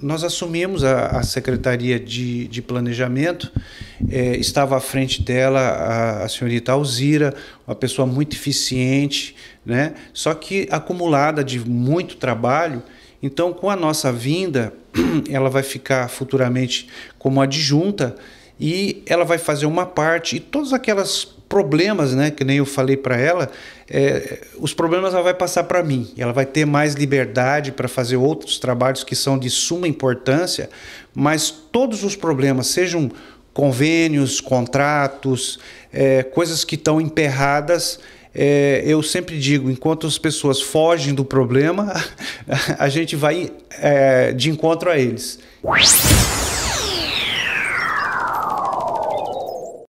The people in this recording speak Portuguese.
Nós assumimos a, a Secretaria de, de Planejamento, é, estava à frente dela a, a, senhorita Alzira, uma pessoa muito eficiente, né? só que acumulada de muito trabalho. Então, com a nossa vinda, ela vai ficar futuramente como adjunta e ela vai fazer uma parte e todas aquelas problemas, né? Que nem eu falei para ela, é, os problemas ela vai passar para mim. Ela vai ter mais liberdade para fazer outros trabalhos que são de suma importância, mas todos os problemas, sejam convênios, contratos, é, coisas que estão emperradas, é, eu sempre digo, enquanto as pessoas fogem do problema, a gente vai é, de encontro a eles.